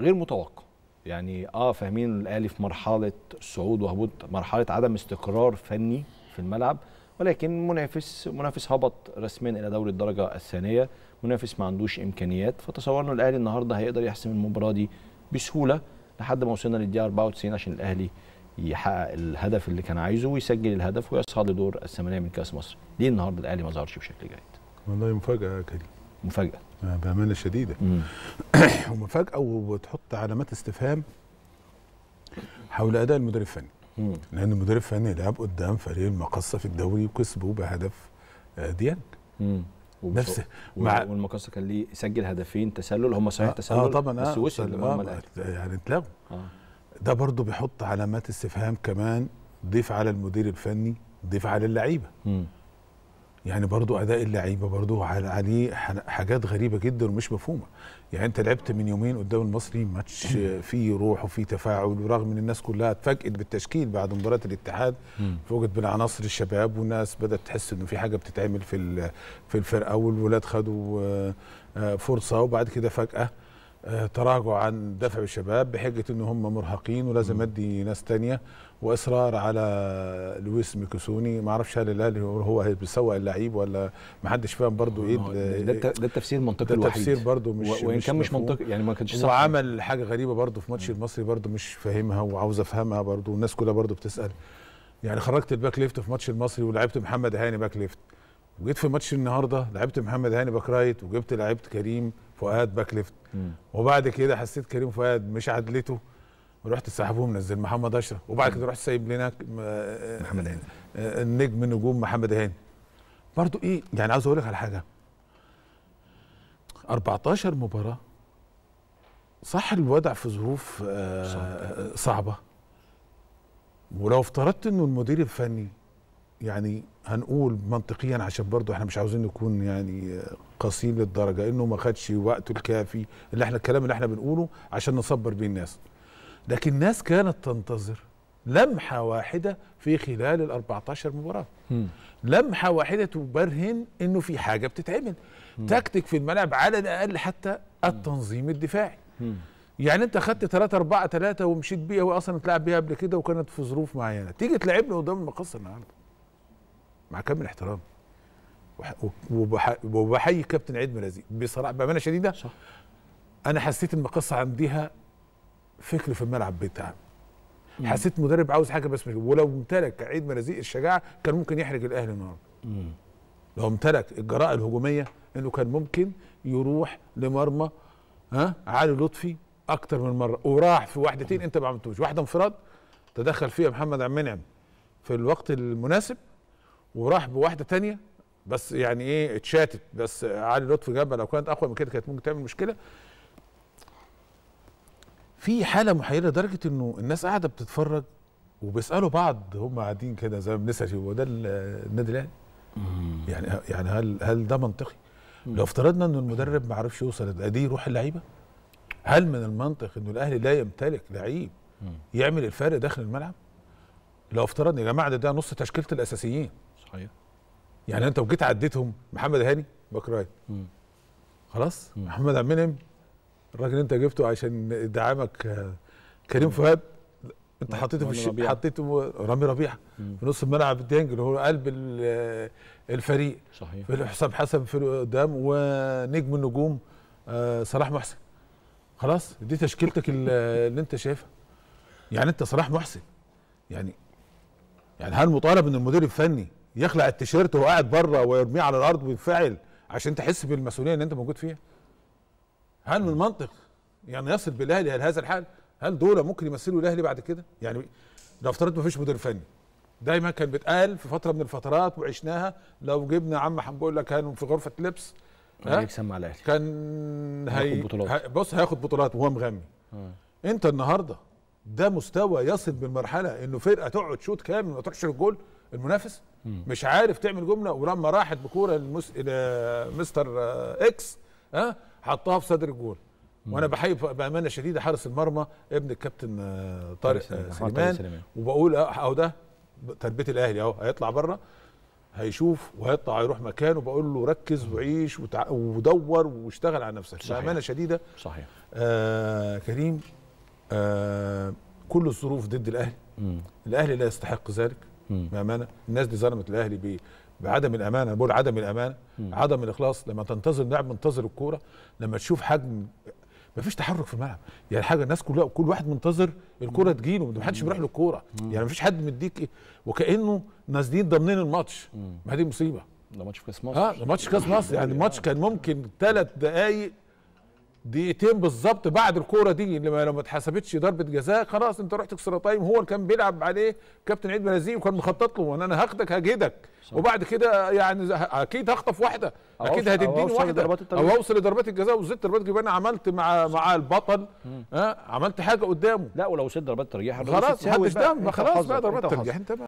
غير متوقع يعني اه فاهمين الاهلي في مرحله صعود وهبوط مرحله عدم استقرار فني في الملعب ولكن منافس منافس هبط رسميا الى دوري الدرجه الثانيه منافس ما عندوش امكانيات فتصورنا الاهلي النهارده هيقدر يحسم المباراه دي بسهوله لحد ما وصلنا للدقيقه 94 عشان الاهلي يحقق الهدف اللي كان عايزه ويسجل الهدف ويصعد لدور الثمانيه من كاس مصر ليه النهارده الاهلي ما ظهرش بشكل جيد والله مفاجاه يا كريم مفاجاه آه، بامانه شديده ومفاجاه وبتحط علامات استفهام حول اداء المدرب الفني لان المدرب الفني لعب قدام فريق المقصه في الدوري وكسبه بهدف آه، ديانج نفس مع والمقصه كان ليه سجل هدفين تسلل هم صحيح آه، تسلل آه طبعا بس وصل آه يعني اتلغوا آه. ده برضه بيحط علامات استفهام كمان ضيف على المدير الفني ضيف على اللعيبه يعني برضو اداء اللعيبه برضو عليه حاجات غريبه جدا ومش مفهومه يعني انت لعبت من يومين قدام المصري ماتش فيه روح وفيه تفاعل ورغم ان الناس كلها اتفاجئت بالتشكيل بعد مباراه الاتحاد فوجئت بالعناصر الشباب والناس بدات تحس انه في حاجه بتتعمل في في الفرقه والولاد خدوا آه، آه، فرصه وبعد كده فجاه تراجع عن دفع الشباب بحجه ان هم مرهقين ولازم ادي ناس تانية واصرار على لويس ميكوسوني ما اعرفش هل الاهلي هو بيسوق اللعيب ولا ما حدش فاهم برضه ايه ده ده التفسير المنطقي الوحيد ده التفسير برضه مش وان كان مش منطقي يعني ما كانش صح وعمل حاجه غريبه برضه في ماتش المصري برضه مش فاهمها وعاوز افهمها برضه والناس كلها برضه بتسال يعني خرجت الباك ليفت في ماتش المصري ولعبت محمد هاني باك ليفت وجيت في ماتش النهارده لعبت محمد هاني باك رايت وجبت لعبت كريم فؤاد باك ليفت وبعد كده حسيت كريم فؤاد مش عدلته رحت سحبه منزل محمد اشرف وبعد كده رحت سايب لنا محمد هاني آه، آه، النجم نجوم محمد هاني برضو ايه يعني عاوز اقول لك على حاجه 14 مباراه صح الوضع في ظروف آه، صعبه ولو افترضت انه المدير الفني يعني هنقول منطقيا عشان برضو احنا مش عاوزين نكون يعني قاسيين للدرجه انه ما خدش وقته الكافي اللي احنا الكلام اللي احنا بنقوله عشان نصبر بيه الناس لكن الناس كانت تنتظر لمحه واحده في خلال ال 14 مباراه م. لمحه واحده تبرهن انه في حاجه بتتعمل تكتك في الملعب على الاقل حتى التنظيم الدفاعي يعني انت خدت 3 4 3 ومشيت بيها واصلا اتلعب بيها قبل كده وكانت في ظروف معينه تيجي تلعبني قدام المقص النهارده مع كامل احترامي وبحيي كابتن عيد ملازي بصراحه بامانه شديده صح. انا حسيت ان القصه عندها فكر في الملعب بتاعه حسيت مدرب عاوز حاجه بس مش ولو امتلك عيد ملازي الشجاعه كان ممكن يحرج الاهلي النهارده لو امتلك الجراء الهجوميه انه كان ممكن يروح لمرمى ها علي لطفي اكتر من مره وراح في واحدتين انت ما عملتوش واحده انفراد تدخل فيها محمد عبد المنعم يعني. في الوقت المناسب وراح بواحده تانية بس يعني ايه اتشاتت بس علي لطفي جابها لو كانت اقوى من كده كانت ممكن تعمل مشكله في حاله محيره لدرجه انه الناس قاعده بتتفرج وبيسالوا بعض هم قاعدين كده زي بنسأل هو ده النادي الاهلي يعني يعني هل هل ده منطقي لو افترضنا ان المدرب ما عرفش يوصل دي روح اللعيبه هل من المنطق انه الاهلي لا يمتلك لعيب يعمل الفرق داخل الملعب لو افترضنا يا جماعه ده, ده نص تشكيله الاساسيين صحيح يعني انت وجيت عديتهم محمد هاني رايت خلاص مم. محمد عبد المنعم الراجل انت جبته عشان دعامك آه، كريم فؤاد انت حطيته في الشيء حطيته رامي ربيعه في نص الملعب ديانج اللي هو قلب الفريق صحيح حسام حسن في قدام ونجم النجوم آه، صلاح محسن خلاص دي تشكيلتك اللي انت شايفها يعني انت صلاح محسن يعني يعني هل مطالب ان المدير الفني يخلع التيشيرت وهو قاعد بره ويرميه على الارض وينفعل عشان تحس بالمسؤوليه ان انت موجود فيها هل من منطق يعني يصل بالاهلي هذا الحال هل دول ممكن يمثلوا الاهلي بعد كده يعني لو افترضت ما فيش مدير فني دايما كان بيتقال في فتره من الفترات وعشناها لو جبنا عم حنبقول لك كان في غرفه لبس مع الاهلي كان هي... بطولات. بص هياخد بطولات وهو مغمي آه. انت النهارده ده مستوى يصل بالمرحله انه فرقه تقعد شوط كامل ما تروحش الجول المنافس مش عارف تعمل جمله ولما راحت بكوره لمس... لمستر اكس ها أه؟ حطها في صدر الجول وانا بحيي بامانه شديده حارس المرمى ابن الكابتن آه، طارق آه، سليمان, سليمان وبقول أه- اهو ده تربيه الاهلي اهو هيطلع بره هيشوف وهيطلع يروح مكانه بقول له ركز وعيش وتع... ودور واشتغل على نفسك بامانه شديده صحيح آه كريم آه كل الظروف ضد الاهلي مم. الاهلي لا يستحق ذلك بامانه الناس دي ظلمت الاهلي بعدم الامانه بقول عدم الامانه مم. عدم الاخلاص لما تنتظر لاعب منتظر الكوره لما تشوف حجم مفيش تحرك في الملعب يعني حاجه الناس كلها كل واحد منتظر الكوره تجيله ما حدش بيروح للكوره يعني مفيش حد مديك إيه. وكانه نازلين ضامنين الماتش ما دي مصيبه ده ماتش في كاس مصر اه ده ماتش كاس مصر يعني الماتش كان ممكن ثلاث دقائق دقيقتين بالظبط بعد الكوره دي لما لو ما اتحسبتش ضربه جزاء خلاص انت رحت اكسترا تايم هو اللي كان بيلعب عليه كابتن عيد منازيل وكان مخطط له وانا انا هاخدك هجهدك وبعد كده يعني اكيد هخطف واحده اكيد هتديني واحده او اوصل لضربات الجزاء وزدت ضربات الجزاء انا عملت مع مع البطل ها عملت حاجه قدامه لا ولو شد ضربات ترجيح خلاص محدش دم خلاص بقى ضربات ترجيح انت بقى